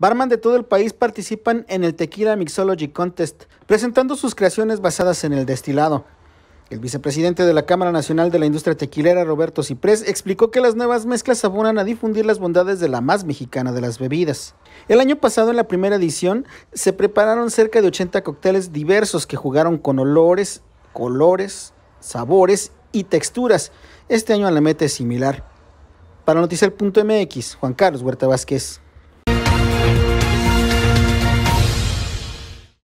barman de todo el país participan en el Tequila Mixology Contest, presentando sus creaciones basadas en el destilado. El vicepresidente de la Cámara Nacional de la Industria Tequilera, Roberto Ciprés, explicó que las nuevas mezclas abonan a difundir las bondades de la más mexicana de las bebidas. El año pasado, en la primera edición, se prepararon cerca de 80 cócteles diversos que jugaron con olores, colores, sabores y texturas. Este año la meta es similar. Para noticiar.mx, Juan Carlos Huerta Vázquez.